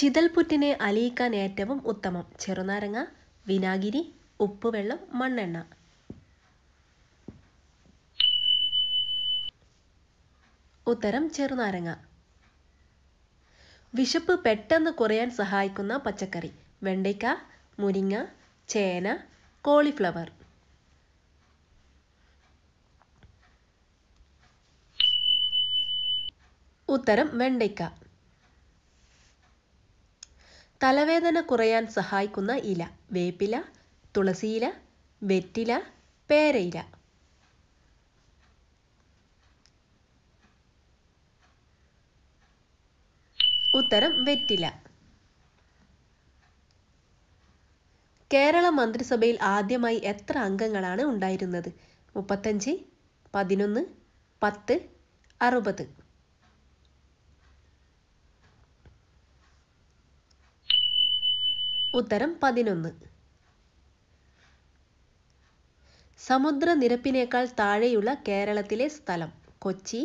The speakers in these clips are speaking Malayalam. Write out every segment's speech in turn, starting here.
ചിതൽപുറ്റിനെ അലിയിക്കാൻ ഏറ്റവും ഉത്തമം ചെറുനാരങ്ങ വിനാഗിരി ഉപ്പുവെള്ളം മണ്ണെണ്ണ ഉത്തരം ചെറുനാരങ്ങ വിശപ്പ് പെട്ടെന്ന് കുറയാൻ സഹായിക്കുന്ന പച്ചക്കറി വെണ്ടയ്ക്ക മുരിങ്ങ ചേന കോളിഫ്ലവർ ഉത്തരം വെണ്ടയ്ക്ക തലവേദന കുറയാൻ സഹായിക്കുന്ന ഇല വേപ്പില തുളസിയില വെറ്റില പേരയില ഉത്തരം വെറ്റില കേരള മന്ത്രിസഭയിൽ ആദ്യമായി എത്ര അംഗങ്ങളാണ് ഉണ്ടായിരുന്നത് മുപ്പത്തഞ്ച് പതിനൊന്ന് പത്ത് അറുപത് ഉത്തരം പതിനൊന്ന് സമുദ്രനിരപ്പിനേക്കാൾ താഴെയുള്ള കേരളത്തിലെ സ്ഥലം കൊച്ചി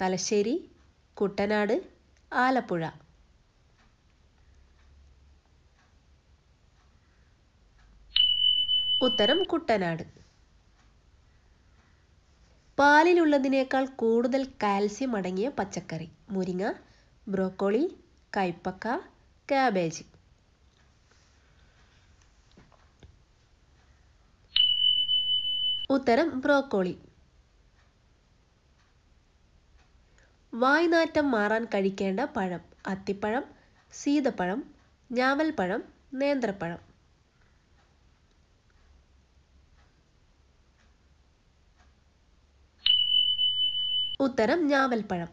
തലശ്ശേരി കുട്ടനാട് ആലപ്പുഴ ഉത്തരം കുട്ടനാട് പാലിലുള്ളതിനേക്കാൾ കൂടുതൽ കാൽസ്യം അടങ്ങിയ പച്ചക്കറി മുരിങ്ങ ബ്രോക്കോളി കൈപ്പക്ക കാബേജ് ഉത്തരം ബ്രോക്കോളി വായ്നാറ്റം മാറാൻ കഴിക്കേണ്ട പഴം അത്തിപ്പഴം സീതപ്പഴം ഞാവൽപ്പഴം നേന്ത്രപ്പഴം ഉത്തരം ഞാവൽപ്പഴം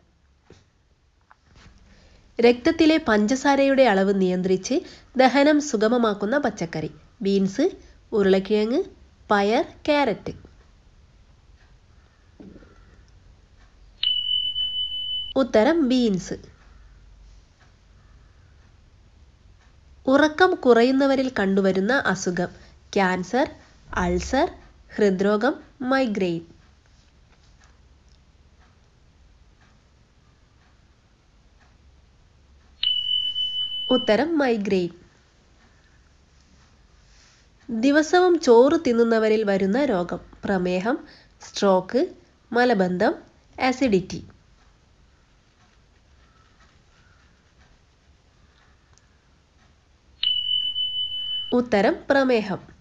രക്തത്തിലെ പഞ്ചസാരയുടെ അളവ് നിയന്ത്രിച്ച് ദഹനം സുഗമമാക്കുന്ന പച്ചക്കറി ബീൻസ് ഉരുളക്കിഴങ്ങ് പയർ കാരറ്റ് ഉത്തരം ബീൻസ് ഉറക്കം കുറയുന്നവരിൽ കണ്ടുവരുന്ന അസുഖം ക്യാൻസർ അൾസർ ഹൃദ്രോഗം മൈഗ്രെയിൻ ഉത്തരം മൈഗ്രെയിൻ ദിവസവും ചോറ് തിന്നുന്നവരിൽ വരുന്ന രോഗം പ്രമേഹം സ്ട്രോക്ക് മലബന്ധം ആസിഡിറ്റി ഉത്തരം പ്രമേഹം